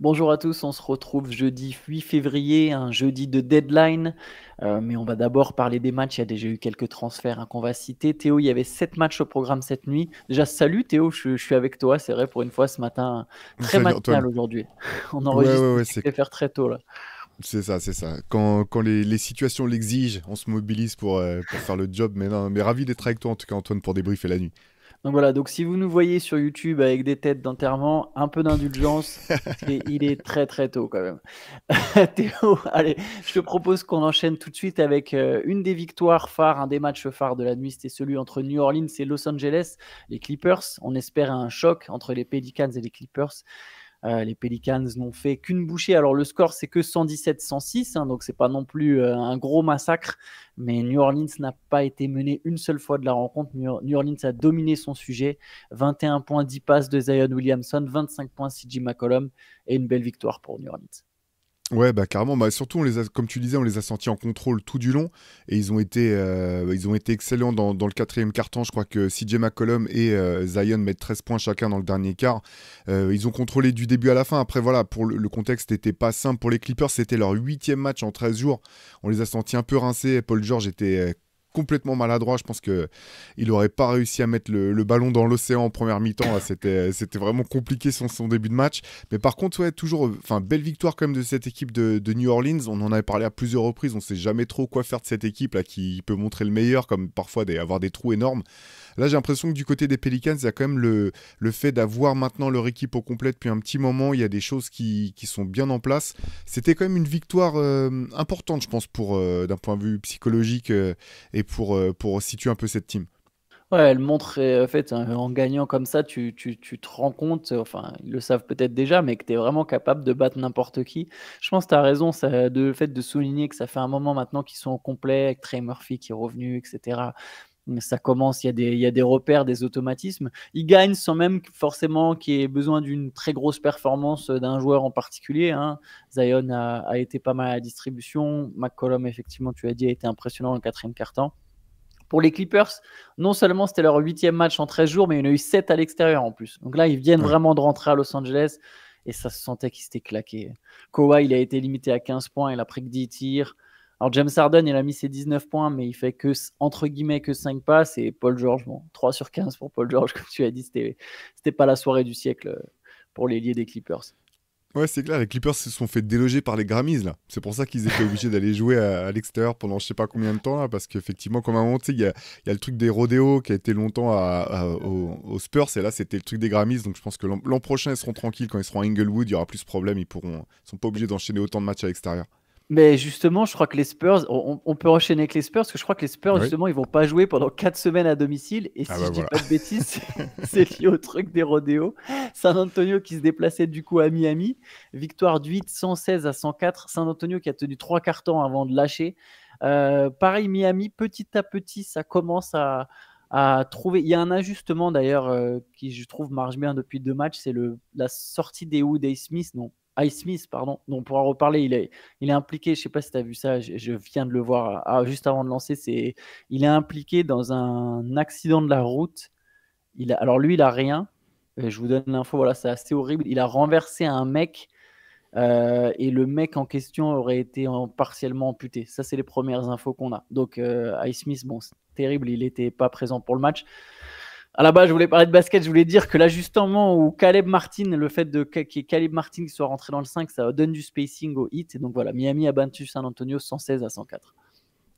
Bonjour à tous, on se retrouve jeudi 8 février, un jeudi de deadline. Euh, mais on va d'abord parler des matchs. Il y a déjà eu quelques transferts hein, qu'on va citer. Théo, il y avait sept matchs au programme cette nuit. Déjà, salut Théo, je, suis avec toi, c'est vrai, pour une fois ce matin. Très matinal aujourd'hui. On enregistre, ouais, ouais, faire très tôt là. C'est ça, c'est ça. Quand, les, situations l'exigent, on se mobilise euh, pour, faire le job. Mais, non, mais ravi d'être avec toi, en tout cas, Antoine, pour débriefer la nuit. Donc voilà, donc si vous nous voyez sur YouTube avec des têtes d'enterrement, un peu d'indulgence, il est très très tôt quand même. Théo, allez, je te propose qu'on enchaîne tout de suite avec euh, une des victoires phares, un des matchs phares de la nuit, c'était celui entre New Orleans et Los Angeles, les Clippers. On espère un choc entre les Pelicans et les Clippers. Euh, les Pelicans n'ont fait qu'une bouchée. Alors le score, c'est que 117-106, hein, donc c'est pas non plus euh, un gros massacre. Mais New Orleans n'a pas été mené une seule fois de la rencontre. New Orleans a dominé son sujet. 21 points, 10 passes de Zion Williamson, 25 points CJ McCollum et une belle victoire pour New Orleans. Ouais, bah carrément. Bah, surtout, on les a, comme tu disais, on les a sentis en contrôle tout du long et ils ont été, euh, ils ont été excellents dans, le quatrième carton. Je crois que CJ McCollum et euh, Zion mettent 13 points chacun dans le dernier quart. Euh, ils ont contrôlé du début à la fin. Après, voilà, pour le, contexte n'était pas simple pour les Clippers. C'était leur huitième match en 13 jours. On les a sentis un peu rincés. Paul George était complètement maladroit. Je pense qu'il n'aurait pas réussi à mettre le, ballon dans l'océan en première mi-temps. Euh, c'était, vraiment compliqué son, son début de match. Mais par contre, ouais, toujours, euh, enfin, belle victoire quand même de cette équipe de, New Orleans. On en avait parlé à plusieurs reprises. On sait jamais trop quoi faire de cette équipe là qui peut montrer le meilleur, comme parfois des, avoir des trous énormes. Là, j'ai l'impression que du côté des Pelicans, il y a quand même le, le fait d'avoir maintenant leur équipe au complet depuis un petit moment. Il y a des choses qui, qui sont bien en place. C'était quand même une victoire euh, importante, je pense, pour euh, d'un point de vue psychologique euh, et pour, pour situer un peu cette team. Ouais, elle montre, en fait, hein, en gagnant comme ça, tu, tu, tu, te rends compte, enfin, ils le savent peut-être déjà, mais que tu es vraiment capable de battre n'importe qui. Je pense que tu as raison, ça, de, fait de souligner que ça fait un moment maintenant qu'ils sont au complet, avec Trey Murphy qui est revenu, etc ça commence, il y, a des, repères, des automatismes. Il gagnent sans même forcément qu'il ait besoin d'une très grosse performance d'un joueur en particulier. Hein. Zion a, été pas mal à la distribution. McCollum, effectivement, tu as dit, a été impressionnant le quatrième quart-temps. Pour les Clippers, non seulement c'était leur huitième match en 13 jours, mais il en a eu 7 à l'extérieur en plus. Donc là, ils viennent vraiment de rentrer à Los Angeles et ça se sentait qu'ils s'étaient claqués. Kowa, il a été limité à 15 points, il a pris que 10 tirs. Alors James Harden, il a mis ses 19 points, mais il fait que entre guillemets que 5 passes. Et Paul George, bon, 3 sur 15 pour Paul George, comme tu as dit, c'était, c'était pas la soirée du siècle euh, pour les liés des Clippers. Ouais, c'est clair, les Clippers se sont fait déloger par les Grammys, là. C'est pour ça qu'ils étaient obligés d'aller jouer à, l'extérieur pendant je sais pas combien de temps, parce qu'effectivement, comme à un moment, il y, a, le truc des rodéos qui a été longtemps aux, Spurs, et là, c'était le truc des Grammys, donc je pense que l'an, prochain, ils seront tranquilles, quand ils seront à Inglewood, il y aura plus de problèmes, ils pourront, sont pas obligés d'enchaîner autant de matchs à l'extérieur. Mais justement, je crois que les Spurs, on, peut enchaîner avec les Spurs, parce que je crois que les Spurs, justement, ils ne vont pas jouer pendant 4 semaines à domicile. Et ah si bah je dis pas de bêtises, c'est lié au truc des rodéos. San Antonio qui se déplaçait du coup à Miami. Victoire d'8, 116 à 104. San Antonio qui a tenu 3 quarts temps avant de lâcher. Euh, pareil, Miami, petit à petit, ça commence à, trouver. Il y a un ajustement d'ailleurs euh, qui, je trouve, marche bien depuis deux matchs. C'est la sortie des Wood et Smith. Non, Smith, pardon, dont on pourra reparler, il est, impliqué, je ne sais pas si tu as vu ça, je, viens de le voir ah, juste avant de lancer, c'est, il est impliqué dans un accident de la route. Il alors lui, il a rien, euh, je vous donne l'info, voilà, c'est assez horrible, il a renversé un mec euh, et le mec en question aurait été partiellement amputé. Ça, c'est les premières infos qu'on a. Donc, euh, Smith, bon, terrible, il n'était pas présent pour le match à la base, je voulais parler de basket. Je voulais dire que l'ajustement où Caleb Martin, le fait de qu'il Caleb Martin soit rentré dans le 5, ça donne du spacing au hit. Et donc voilà, Miami a battu San Antonio 116 à 104.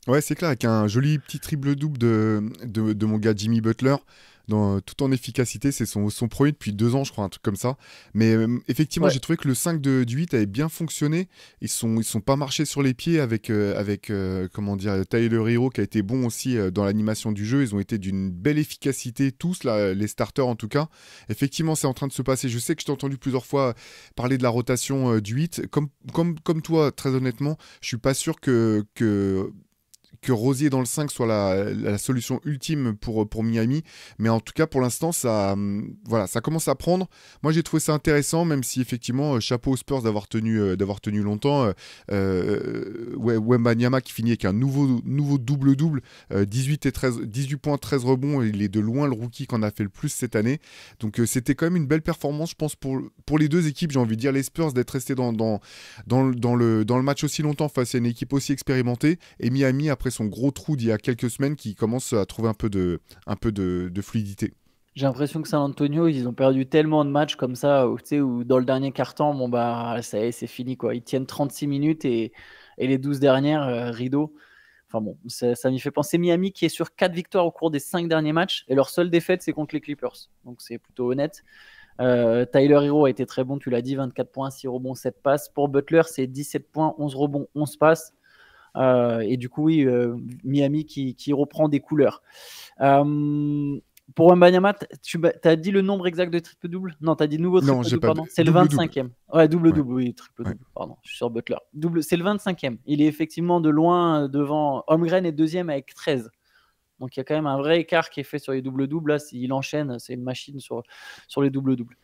Ouais, c'est clair, avec un joli petit triple-double de, de, de, mon gars Jimmy Butler. Euh, tout en efficacité. C'est son, son depuis deux ans, je crois, un truc comme ça. Mais euh, effectivement, j'ai trouvé que le 5 du 8 avait bien fonctionné. Ils sont, ils sont pas marchés sur les pieds avec, euh, avec comment dire, Tyler Hero qui a été bon aussi dans l'animation du jeu. Ils ont été d'une belle efficacité, tous, là, les starters en tout cas. Effectivement, c'est en train de se passer. Je sais que je t'ai entendu plusieurs fois parler de la rotation du 8. Comme, comme, comme toi, très honnêtement, je suis pas sûr que. que que Rosier dans le 5 soit la, solution ultime pour, pour Miami. Mais en tout cas, pour l'instant, ça, hum, voilà, ça commence à prendre. Moi, j'ai trouvé ça intéressant, même si effectivement, euh, chapeau aux Spurs d'avoir tenu, euh, d'avoir tenu longtemps. Euh, euh Wemba Nyama qui finit avec un nouveau, nouveau double-double, 18, et 13, 18 points, 13 rebonds. Il est de loin le rookie qu'on a fait le plus cette année. Donc, c'était quand même une belle performance, je pense, pour, pour les deux équipes. J'ai envie de dire les Spurs d'être restés dans, dans, le, dans le match aussi longtemps face à une équipe aussi expérimentée. Et Miami, après son gros trou d'il y a quelques semaines qui commence à trouver un peu de, fluidité. J'ai l'impression que San Antonio, ils ont perdu tellement de matchs comme ça, où, dans le dernier quart-temps, bon, bah, ça c'est fini. Quoi. Ils tiennent 36 minutes et, les 12 dernières, euh, rideaux rideau. Enfin bon, ça, m'y fait penser Miami qui est sur 4 victoires au cours des 5 derniers matchs et leur seule défaite, c'est contre les Clippers. Donc c'est plutôt honnête. Euh, Tyler Hero a été très bon, tu l'as dit, 24 points, 6 rebonds, 7 passes. Pour Butler, c'est 17 points, 11 rebonds, 11 passes. Euh, et du coup, oui, euh, Miami qui, reprend des couleurs. Euh, pour Mbanyama, tu as dit le nombre exact de triple-double Non, tu as dit nouveau triple-double, C'est le 25e. Ouais, double-double, triple-double. Pardon, je suis sur Butler. c'est le 25e. Il est effectivement de loin devant. Holmgren est deuxième avec 13. Donc il y a quand même un vrai écart qui est fait sur les doubles-doubles. Là, s'il enchaîne, c'est une machine sur, sur les doubles-doubles.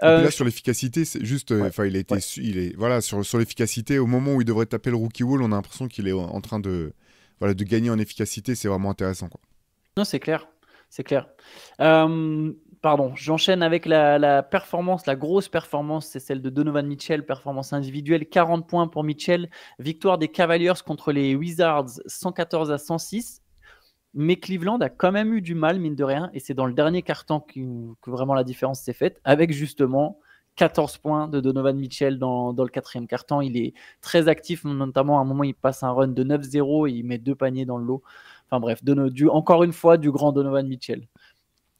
Là, euh, sur l'efficacité, c'est juste. Euh, enfin, il a Il est, voilà, sur, sur l'efficacité, au moment où il devrait taper le rookie wall, on a l'impression qu'il est en train de, voilà, de gagner en efficacité. C'est vraiment intéressant. Quoi. Non, c'est clair. C'est clair. Euh, pardon, j'enchaîne avec la, la, performance, la grosse performance, c'est celle de Donovan Mitchell, performance individuelle, 40 points pour Mitchell, victoire des Cavaliers contre les Wizards, 114 à 106. Mais Cleveland a quand même eu du mal, mine de rien, et c'est dans le dernier carton que vraiment la différence s'est faite, avec justement 14 points de Donovan Mitchell dans, le quatrième carton. Il est très actif, notamment à un moment, il passe un run de 9-0 et il met deux paniers dans le lot. Enfin bref, encore une fois, du grand Donovan Mitchell.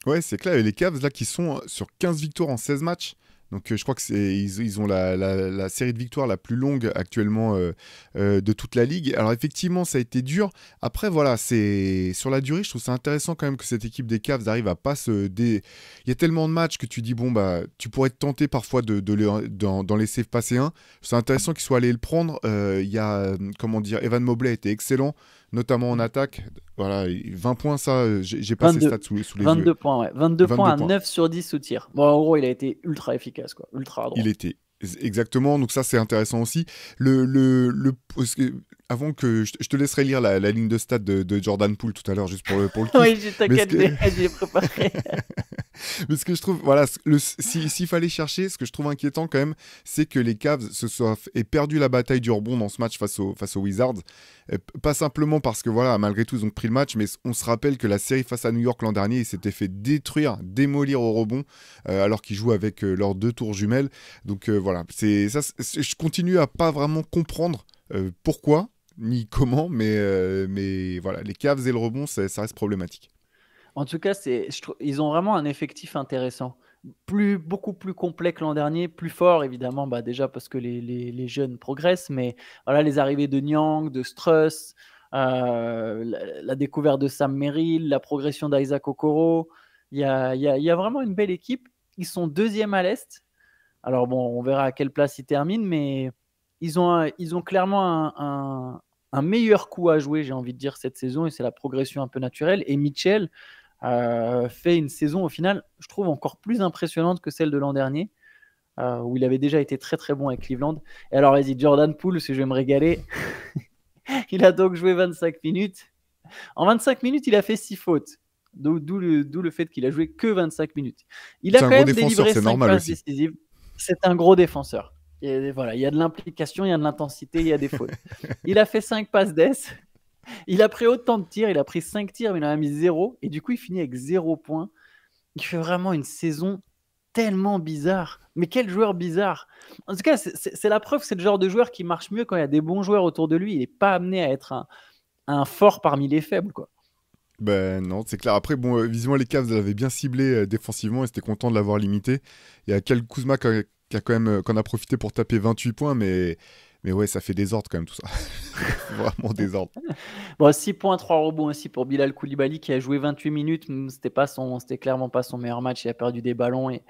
Ouais, c'est clair. Et les Cavs, là, qui sont sur 15 victoires en 16 matchs, donc euh, je crois que ils, ont la, série de victoires la plus longue actuellement euh, euh, de toute la ligue. Alors effectivement, ça a été dur. Après voilà, c'est sur la durée, je trouve ça intéressant quand même que cette équipe des Cavs arrive à pas se Il y a tellement de matchs que tu dis bon bah tu pourrais te tenter parfois de, d'en, laisser passer un. C'est intéressant qu'ils soient allés le prendre. Il y a comment dire, Evan Mobley était excellent notamment en mm. attaque. Voilà, 20 points, ça, euh, j'ai pas 22, ces stats sous, les les 22 Points, ouais. 22, points à 9 sur 10 sous tir. Bon, en gros, il a été ultra efficace, quoi. ultra Il était Exactement, donc ça c'est intéressant aussi. Le, le, le, avant que je te laisserai lire la, ligne de stade de, Jordan Poole tout à l'heure juste pour le pour le oui, je t'inquiète, j'ai préparé. Mais ce que je trouve, voilà, s'il fallait chercher, ce que je trouve inquiétant quand même, c'est que les Cavs se soient aient perdu la bataille du rebond dans ce match face aux face aux Wizards. Pas simplement parce que voilà, malgré tout, ils ont pris le match, mais on se rappelle que la série face à New York l'an dernier, ils s'étaient fait détruire, démolir au rebond, euh, alors qu'ils jouent avec euh, leurs deux tours jumelles. Donc euh, voilà, c'est ça. Je continue à pas vraiment comprendre pourquoi ni comment, mais, euh, mais voilà, les caves et le rebond, ça, reste problématique. En tout cas, c'est, ils ont vraiment un effectif intéressant. Plus, beaucoup plus complet que l'an dernier, plus fort évidemment, bah déjà parce que les, les, les jeunes progressent, mais voilà, les arrivées de Nyang, de Struss, euh, la, découverte de Sam Merrill, la progression d'Isaac Okoro, il y a, y, a, y a vraiment une belle équipe. Ils sont deuxième à l'Est, alors bon, on verra à quelle place ils terminent, mais ils ont, ils ont clairement un, un meilleur coup à jouer, j'ai envie de dire, cette saison, et c'est la progression un peu naturelle. Et Mitchell euh, fait une saison, au final, je trouve encore plus impressionnante que celle de l'an dernier, euh, où il avait déjà été très très bon avec Cleveland. Et alors, vas-y, Jordan Poole, si je vais me régaler, il a donc joué 25 minutes. En 25 minutes, il a fait 6 fautes. D'où le, le, fait qu'il a joué que 25 minutes. Il a quand même délivré décisives. C'est un gros défenseur il y a de l'implication, il y a de l'intensité, il y a des fautes. il a fait 5 passes d'ess. Il a pris autant de tirs, il a pris 5 tirs, mais il en a mis 0. Et du coup, il finit avec 0 points. Il fait vraiment une saison tellement bizarre. Mais quel joueur bizarre En tout cas, c'est la preuve, c'est le genre de joueur qui marche mieux quand il y a des bons joueurs autour de lui. Il n'est pas amené à être un, fort parmi les faibles, quoi. Ben non, c'est clair. Après, bon, euh, visiblement, les Cavs l'avaient bien ciblé euh, défensivement et c'était content de l'avoir limité. Il y a Kuzma quand même euh, qu'on a profité pour taper 28 points, mais mais ouais, ça fait désordre quand même tout ça. Vraiment désordre. Bon, 6 points, 3 rebonds aussi pour Bilal Koulibaly qui a joué 28 minutes. Mm, c'était pas son, c'était clairement pas son meilleur match. Il a perdu des ballons et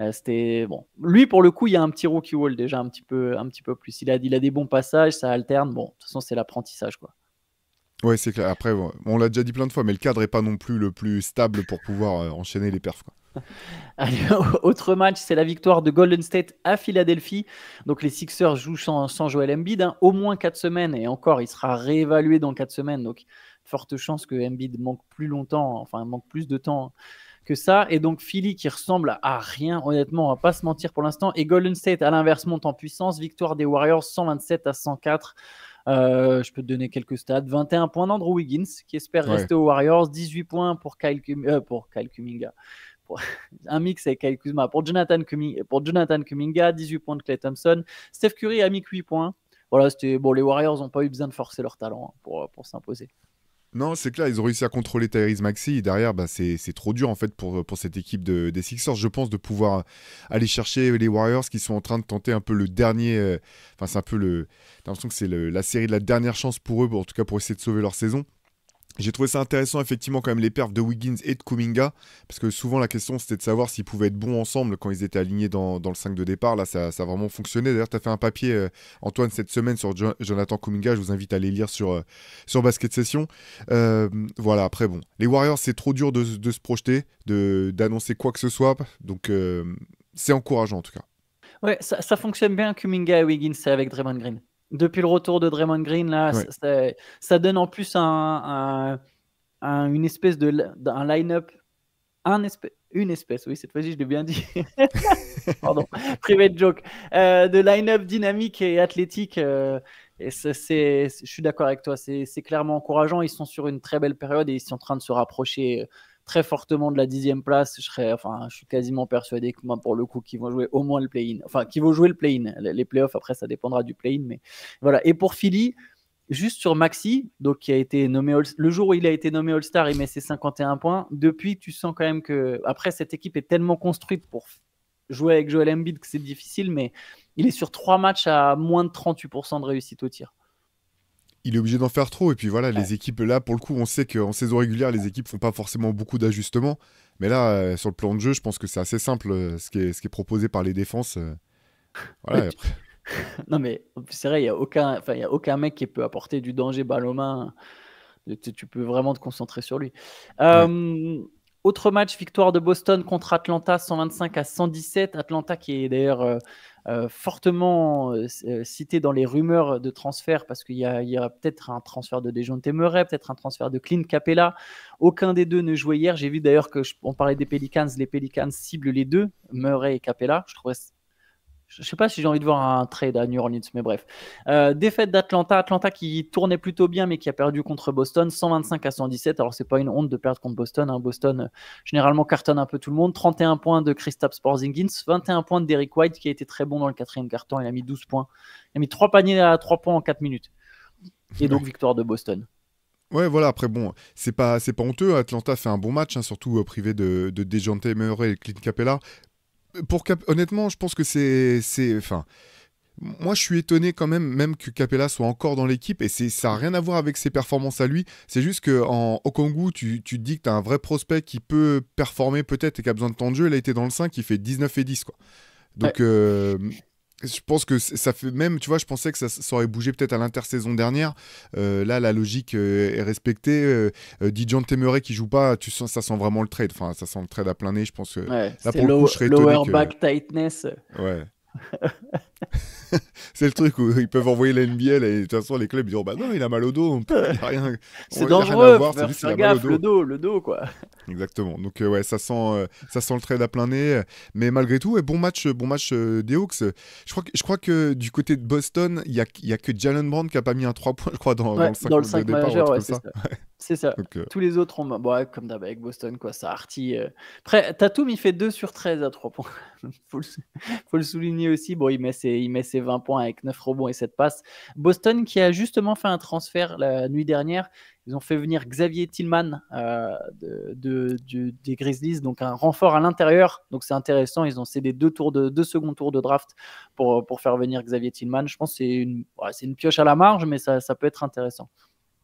euh, c'était bon. Lui pour le coup, il y a un petit rookie wall déjà un petit peu, un petit peu plus. Il a, il a des bons passages, ça alterne. Bon, de toute façon, c'est l'apprentissage quoi. Ouais, c'est clair. Après, on l'a déjà dit plein de fois, mais le cadre n'est pas non plus le plus stable pour pouvoir euh, enchaîner les perfs. autre match, c'est la victoire de Golden State à Philadelphie. Donc les Sixers jouent sans, sans Joel Embiid, hein. au moins quatre semaines, et encore, il sera réévalué dans quatre semaines. Donc forte chance que Embiid manque plus longtemps, enfin manque plus de temps que ça. Et donc Philly qui ressemble à rien, honnêtement, on va pas se mentir pour l'instant. Et Golden State, à l'inverse, monte en puissance. Victoire des Warriors 127 à 104. Euh, je peux te donner quelques stats. 21 points d'Andrew Wiggins, qui espère rester aux Warriors. 18 points pour Kyle, euh, pour Kuminga. Pour... un mix avec Kyle Kuzma. Pour Jonathan, Kuminga, pour Jonathan 18 points de Clay Thompson. Steph Curry a mis 8 points. Voilà, bon. Les Warriors n'ont pas eu besoin de forcer leur talent hein, euh, pour s'imposer. Non, c'est clair, ils ont réussi à contrôler Tyrese Maxi. derrière, bah, c'est trop dur en fait pour, pour cette équipe de, des Sixers, je pense, de pouvoir aller chercher les Warriors qui sont en train de tenter un peu le dernier. Euh, enfin, c'est un peu le. l'impression que c'est la série de la dernière chance pour eux, en tout cas pour essayer de sauver leur saison. J'ai trouvé ça intéressant, effectivement, quand même, les perfs de Wiggins et de Kuminga, parce que souvent la question c'était de savoir s'ils pouvaient être bons ensemble quand ils étaient alignés dans, le 5 de départ. Là, ça, ça a vraiment fonctionné. D'ailleurs, tu as fait un papier, euh, Antoine, cette semaine sur Jonathan Kuminga. Je vous invite à aller lire sur, euh, sur Basket Session. Euh, voilà, après, bon, les Warriors, c'est trop dur de, se projeter, d'annoncer quoi que ce soit. Donc, c'est encourageant en tout cas. Ouais, ça, ça fonctionne bien, Kuminga et Wiggins, c'est avec Draymond Green depuis le retour de Draymond Green, là, ça, donne en plus un, une espèce de un line-up, une espèce, oui, cette fois-ci, je l'ai bien dit. Pardon, private joke. Euh, de line-up dynamique et athlétique. Euh, et c'est, je suis d'accord avec toi, c'est, clairement encourageant. Ils sont sur une très belle période et ils sont en train de se rapprocher euh, très fortement de la dixième place. Je serais, enfin, je suis quasiment persuadé que moi, pour le coup, qu'ils vont jouer au moins le play-in. Enfin, qu'ils vont jouer le play-in. Les playoffs, après, ça dépendra du play-in, mais voilà. Et pour Philly, juste sur Maxi, donc qui a été nommé le jour où il a été nommé All-Star, il met ses 51 points. Depuis, tu sens quand même que après cette équipe est tellement construite pour jouer avec Joel Embiid que c'est difficile, mais il est sur trois matchs à moins de 38% de réussite au tir il est obligé d'en faire trop. Et puis voilà, les équipes, là, pour le coup, on sait qu'en saison régulière, les équipes font pas forcément beaucoup d'ajustements. Mais là, euh, sur le plan de jeu, je pense que c'est assez simple euh, ce, qui est, proposé par les défenses. Euh. non, mais c'est vrai, il n'y a, aucun... a aucun mec qui peut apporter du danger balle aux mains. Tu, peux vraiment te concentrer sur lui. Hum, autre match, victoire de Boston contre Atlanta, 125 à 117. Atlanta qui est d'ailleurs euh, fortement euh, euh, cité dans les rumeurs de transfert parce qu'il y a, peut-être un transfert de Dejounte Murray, peut-être un transfert de Clint Capella. Aucun des deux ne jouait hier. J'ai vu d'ailleurs que on parlait des Pelicans, les Pelicans ciblent les deux, Murray et Capella. Je trouvais je sais pas si j'ai envie de voir un trade à New Orleans, mais bref. Euh, défaite d'Atlanta. Atlanta qui tournait plutôt bien, mais qui a perdu contre Boston, 125 à 117. Alors, c'est pas une honte de perdre contre Boston. Hein. Boston, euh, généralement, cartonne un peu tout le monde. 31 points de Kristaps Porzingis, 21 points de Derrick White, qui a été très bon dans le quatrième carton. Il a mis 12 points. Il a mis 3 paniers à 3 points en 4 minutes. Et donc, victoire de Boston. Ouais, voilà. Après, bon, c'est pas, pas honteux. Atlanta fait un bon match, hein, surtout euh, privé de, de Dejante Murray et Clint Capella pour honnêtement, je pense que c'est, c'est, enfin. Moi, je suis étonné quand même, même que Capella soit encore dans l'équipe, et c'est, ça n'a rien à voir avec ses performances à lui. C'est juste qu'en Okongu, tu, tu te dis que tu as un vrai prospect qui peut performer peut-être et qui a besoin de temps de jeu. Il a été dans le 5, il fait 19 et 10. Quoi. Donc, euh, je pense que ça fait même, tu vois, je pensais que ça, aurait bougé peut-être à l'intersaison dernière. Euh, là, la logique euh, est respectée. Euh, euh Dijon qui joue pas, tu sens, ça sent vraiment le trade. Enfin, ça sent le trade à plein nez. Je pense que ouais, là pour le coup, lower back tightness. Ouais. c'est le truc où ils peuvent envoyer la NBL et de toute façon, les clubs ils diront Bah non, il a mal au dos. On peut, rien. C'est dangereux. Voir, mal au dos. le dos, le dos, quoi. Exactement. Donc, euh, ouais, ça sent, euh, ça sent le trade à plein nez. mais malgré tout, bon match, euh, bon match des Hawks. Je crois, que, je crois que du côté de Boston, il n'y a, y a que Jalen Brand qui a pas mis un 3 points, je crois, dans, dans le 5, dans de c'est ça. Tous les autres ont. Bon, bah, comme d'hab avec Boston, quoi. Ça Artie. Après, Tatum, il fait 2 sur 13 à 3 points. faut, faut le souligner aussi. Bon, il met ses il met ses 20 points avec 9 rebonds et 7 passes. Boston qui a justement fait un transfert la nuit dernière. Ils ont fait venir Xavier Tillman euh, de, des Grizzlies, donc un renfort à l'intérieur. Donc c'est intéressant. Ils ont cédé deux, tours de, deux secondes tours de draft pour, pour faire venir Xavier Tillman. Je pense que c'est une, ouais, une pioche à la marge, mais ça, ça peut être intéressant.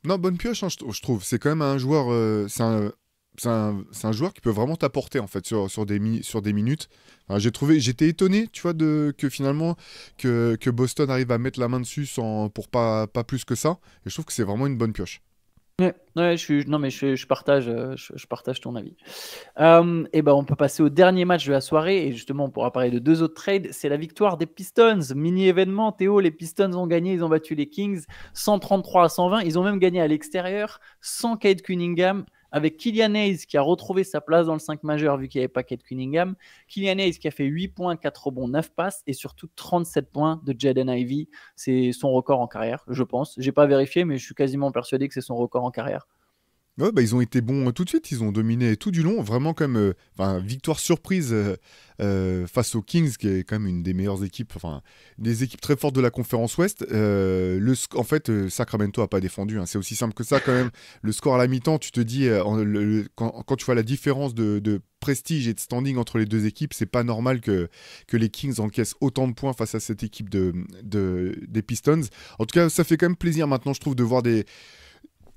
Non, bonne pioche, hein, je, trouve. C'est quand même un joueur. Euh, c'est un c'est un, joueur qui peut vraiment t'apporter en fait sur, des, minutes. j'ai trouvé, j'étais étonné, tu vois, que finalement que, Boston arrive à mettre la main dessus sans, pour pas, pas plus que ça. Et je trouve que c'est vraiment une bonne pioche. Ouais, ouais, je suis, non mais je, partage, euh, je, partage ton avis. et euh, eh ben on peut passer au dernier match de la soirée et justement on pourra parler de deux autres trades. C'est la victoire des Pistons, mini événement. Théo, les Pistons ont gagné, ils ont battu les Kings 133 à 120. Ils ont même gagné à l'extérieur sans Kate Cunningham avec Kylian Hayes qui a retrouvé sa place dans le 5 majeur vu qu'il n'y avait pas Kate Cunningham, Kylian Hayes qui a fait 8 points, 4 rebonds, 9 passes et surtout 37 points de Jaden Ivy. C'est son record en carrière, je pense. Je n'ai pas vérifié, mais je suis quasiment persuadé que c'est son record en carrière. Bah, ils ont été bons euh, tout de suite, ils ont dominé tout du long, vraiment comme euh, victoire surprise euh, face aux Kings, qui est quand même une des meilleures équipes, enfin des équipes très fortes de la conférence Ouest. en fait, Sacramento n'a pas défendu, hein. c'est aussi simple que ça quand même. Le score à la mi-temps, tu te dis quand, tu vois la différence de, prestige et de standing entre les deux équipes, c'est pas normal que, que les Kings encaissent autant de points face à cette équipe de, des Pistons. En tout cas, ça fait quand même plaisir maintenant, je trouve, de voir des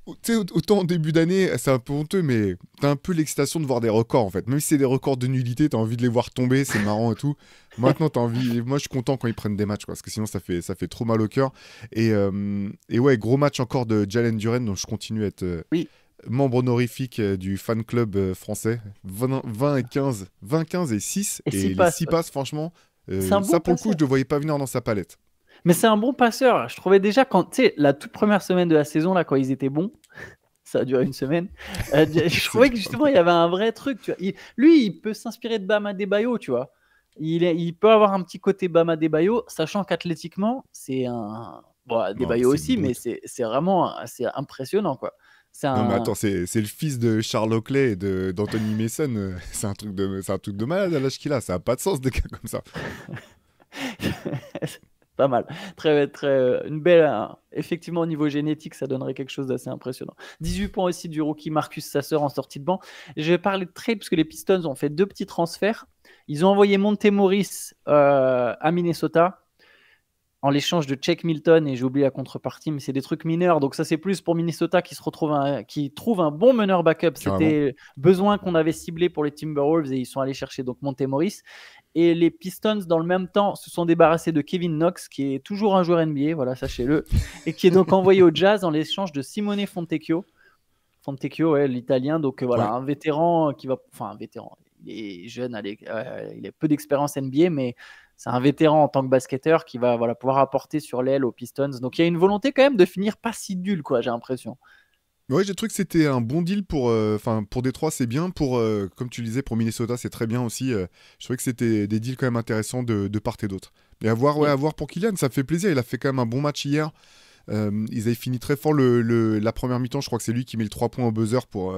tu sais, autant en début d'année, c'est un peu honteux, mais t'as un peu l'excitation de voir des records en fait. Même si c'est des records de nullité, t'as envie de les voir tomber, c'est marrant et tout. Maintenant, t'as envie. moi, je suis content quand ils prennent des matchs, parce que sinon, ça fait, ça fait trop mal au cœur. Et, euh, ouais, gros match encore de Jalen Duren, dont je continue à être euh, membre honorifique euh, du fan club français. 20, et 15, 20, 15 et 6. Et, six les 6 passes, franchement, ça pour le coup, je ne le voyais pas venir dans sa palette. Mais c'est un bon passeur. Je trouvais déjà quand, tu sais, la toute première semaine de la saison, là, quand ils étaient bons, ça a duré une semaine, euh, je trouvais que justement, il y avait un vrai truc. Tu vois. lui, il peut s'inspirer de Bama Bayo tu vois. Il, il peut avoir un petit côté Bama Bayo sachant qu'athlétiquement, c'est un. Bon, des aussi, mais c'est vraiment assez impressionnant, quoi. Non mais attends, c'est le fils de Charles Oakley et d'Anthony Mason. Euh, c'est un, truc de, un truc de malade à l'âge qu'il a. Ça n'a pas de sens des cas comme ça pas mal. Très, très, une belle. Effectivement, au niveau génétique, ça donnerait quelque chose d'assez impressionnant. 18 points aussi du rookie Marcus sa Sasser en sortie de banc. Je vais parler de trade parce les Pistons ont fait deux petits transferts. Ils ont envoyé Monte Morris euh, à Minnesota en l'échange de Check Milton et j'ai oublié la contrepartie, mais c'est des trucs mineurs. Donc ça c'est plus pour Minnesota qui se retrouve un, qui trouve un bon meneur backup. C'était besoin qu'on avait ciblé pour les Timberwolves et ils sont allés chercher donc Monte Morris et les Pistons, dans le même temps, se sont débarrassés de Kevin Knox, qui est toujours un joueur NBA, voilà, sachez-le, et qui est donc envoyé au Jazz en l'échange de Simone Fontecchio. Fontecchio, ouais, l'italien, donc euh, voilà, un vétéran qui va. Enfin, un vétéran, il est jeune, euh, il a peu d'expérience NBA, mais c'est un vétéran en tant que basketteur qui va voilà, pouvoir apporter sur l'aile aux Pistons. Donc il y a une volonté quand même de finir pas si dul, quoi, j'ai l'impression. Oui, j'ai trouvé que c'était un bon deal pour, euh, enfin Détroit, c'est bien. Pour, euh, comme tu le disais, pour Minnesota, c'est très bien aussi. Euh, je trouvais que c'était des deals quand même intéressants de, part et d'autre. Mais à voir, pour Kylian, ça fait plaisir. Il a fait quand même un bon match hier. ils avaient fini très fort la première mi-temps. Je crois que c'est lui qui met le 3 points au buzzer pour,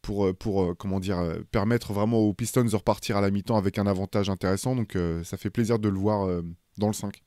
pour, pour comment dire, permettre vraiment aux Pistons de repartir à la mi-temps avec un avantage intéressant. Donc ça fait plaisir de le voir dans le 5.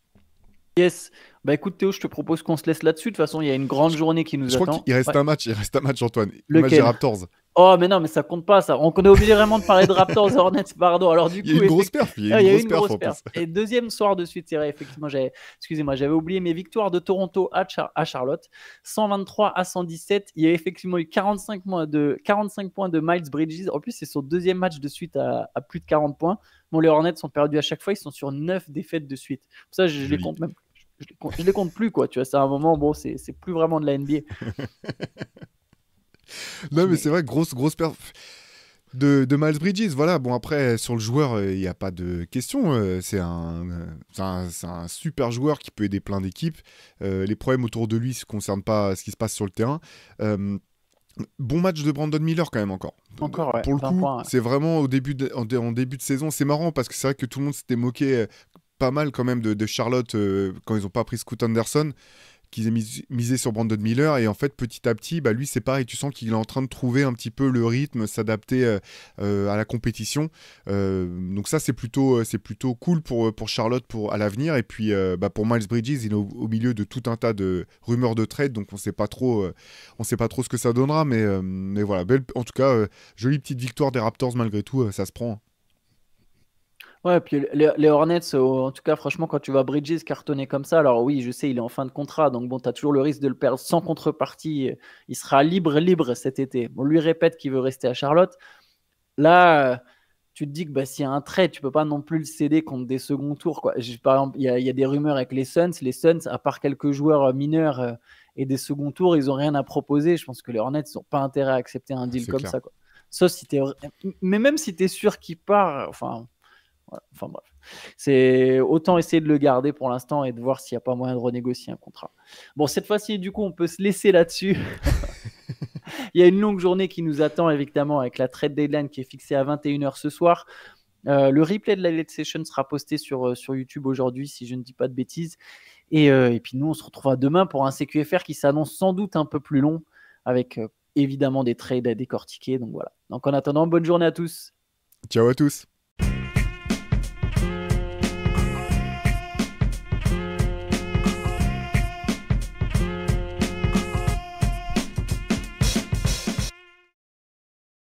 Yes. Bah écoute Théo, je te propose qu'on se laisse là-dessus. De toute façon, il y a une grande journée qui nous je attend. Crois il reste un match, il reste un match Antoine. Le match des Raptors. Oh mais non, mais ça compte pas ça. On est obligé vraiment de parler de Raptors Hornets, pardon. Alors du coup, il y a une grosse perf. une, grosse, perf. Et deuxième soir de suite, c'est vrai. Effectivement, j'ai. excusez-moi, j'avais oublié mes victoires de Toronto à, Charlotte, 123 à 117. Il y a effectivement eu 45 points de 45 points de Miles Bridges. En plus, c'est son deuxième match de suite à, plus de 40 points. Bon, les Hornets sont perdus à chaque fois. Ils sont sur 9 défaites de suite. Ça, je, je les compte même je, ne les compte plus, quoi. Tu vois, c'est un moment, bon, c'est plus vraiment de la NBA. non, mais, c'est vrai, grosse, grosse perf. De, de, Miles Bridges, voilà. Bon, après, sur le joueur, euh, il n'y a pas de question. Euh, euh, c'est un, super joueur qui peut aider plein d'équipes. les problèmes autour de lui ne concernent pas ce qui se passe sur le terrain. Bon match de Brandon Miller quand même encore. Encore, Pour le coup, c'est vraiment au début en, début de saison, c'est marrant parce que c'est vrai que tout le monde s'était moqué pas mal quand même de, Charlotte euh, quand ils n'ont pas pris Scoot Anderson qu'ils aient misé sur Brandon Miller et en fait petit à petit bah lui c'est pareil tu sens qu'il est en train de trouver un petit peu le rythme s'adapter euh, euh, à la compétition donc ça c'est plutôt c'est plutôt cool pour pour Charlotte pour à l'avenir et puis bah, pour Miles Bridges il est au, milieu de tout un tas de rumeurs de trade donc on sait pas trop on sait pas trop ce que ça donnera mais mais voilà en tout cas jolie petite victoire des Raptors malgré tout ça se prend hein. Ouais, puis les, Hornets, en tout cas, franchement, quand tu vois Bridges cartonner comme ça, alors oui, je sais, il est en fin de contrat, donc bon, tu as toujours le risque de le perdre sans contrepartie. Il sera libre, libre cet été. On lui répète qu'il veut rester à Charlotte. Là, tu te dis que bah, s'il y a un trait, tu peux pas non plus le céder contre des seconds tours. Quoi. Par exemple, il y, a des rumeurs avec les Suns. Les Suns, à part quelques joueurs euh, mineurs euh, et des seconds tours, ils ont rien à proposer. Je pense que les Hornets n'ont pas intérêt à accepter un ah, deal comme ça. si Mais même si tu es sûr qu'il part, enfin Enfin bref. C'est autant essayer de le garder pour l'instant et de voir s'il n'y a pas moyen de renégocier un contrat. Bon, cette fois-ci, du coup, on peut se laisser là-dessus. Il y a une longue journée qui nous attend, évidemment, avec la trade deadline qui est fixée à 21h ce soir. Euh, le replay de la late session sera posté sur, euh, sur YouTube aujourd'hui, si je ne dis pas de bêtises. Et, euh, et puis nous, on se retrouvera demain pour un CQFR qui s'annonce sans doute un peu plus long, avec évidemment des trades à décortiquer. Donc voilà. Donc en attendant, bonne journée à tous. Ciao à tous.